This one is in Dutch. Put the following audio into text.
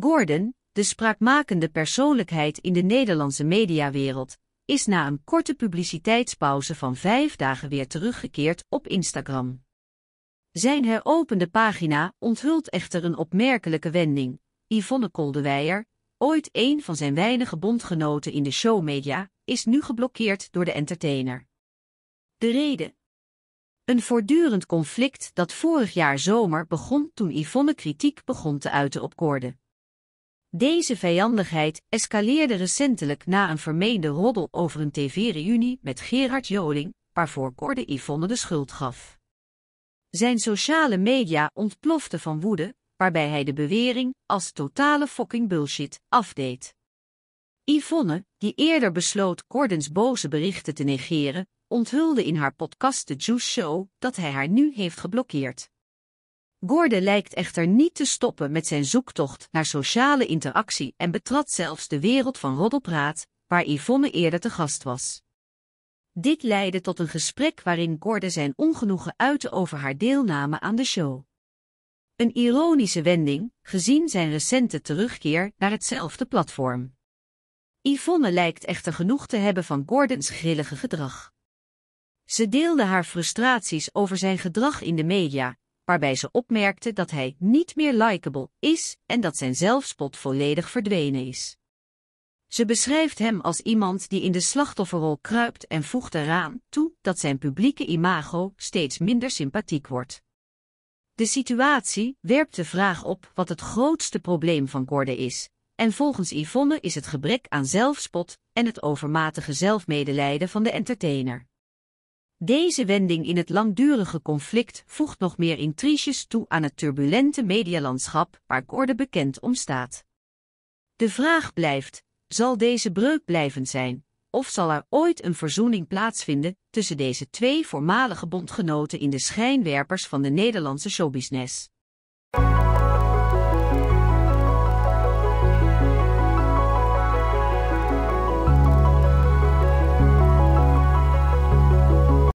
Gordon, de spraakmakende persoonlijkheid in de Nederlandse mediawereld, is na een korte publiciteitspauze van vijf dagen weer teruggekeerd op Instagram. Zijn heropende pagina onthult echter een opmerkelijke wending. Yvonne Koldewijer, ooit een van zijn weinige bondgenoten in de showmedia, is nu geblokkeerd door de entertainer. De reden. Een voortdurend conflict dat vorig jaar zomer begon toen Yvonne kritiek begon te uiten op Gordon. Deze vijandigheid escaleerde recentelijk na een vermeende roddel over een tv-reunie met Gerard Joling, waarvoor Corde Yvonne de schuld gaf. Zijn sociale media ontplofte van woede, waarbij hij de bewering als totale fucking bullshit afdeed. Yvonne, die eerder besloot Cordens boze berichten te negeren, onthulde in haar podcast The Juice Show dat hij haar nu heeft geblokkeerd. Gordon lijkt echter niet te stoppen met zijn zoektocht naar sociale interactie en betrad zelfs de wereld van roddelpraat, waar Yvonne eerder te gast was. Dit leidde tot een gesprek waarin Gordon zijn ongenoegen uitte over haar deelname aan de show. Een ironische wending, gezien zijn recente terugkeer naar hetzelfde platform. Yvonne lijkt echter genoeg te hebben van Gordons grillige gedrag. Ze deelde haar frustraties over zijn gedrag in de media waarbij ze opmerkte dat hij niet meer likable is en dat zijn zelfspot volledig verdwenen is. Ze beschrijft hem als iemand die in de slachtofferrol kruipt en voegt eraan toe dat zijn publieke imago steeds minder sympathiek wordt. De situatie werpt de vraag op wat het grootste probleem van Gordon is, en volgens Yvonne is het gebrek aan zelfspot en het overmatige zelfmedelijden van de entertainer. Deze wending in het langdurige conflict voegt nog meer intriges toe aan het turbulente medialandschap waar Gorde bekend om staat. De vraag blijft, zal deze breuk blijvend zijn, of zal er ooit een verzoening plaatsvinden tussen deze twee voormalige bondgenoten in de schijnwerpers van de Nederlandse showbusiness?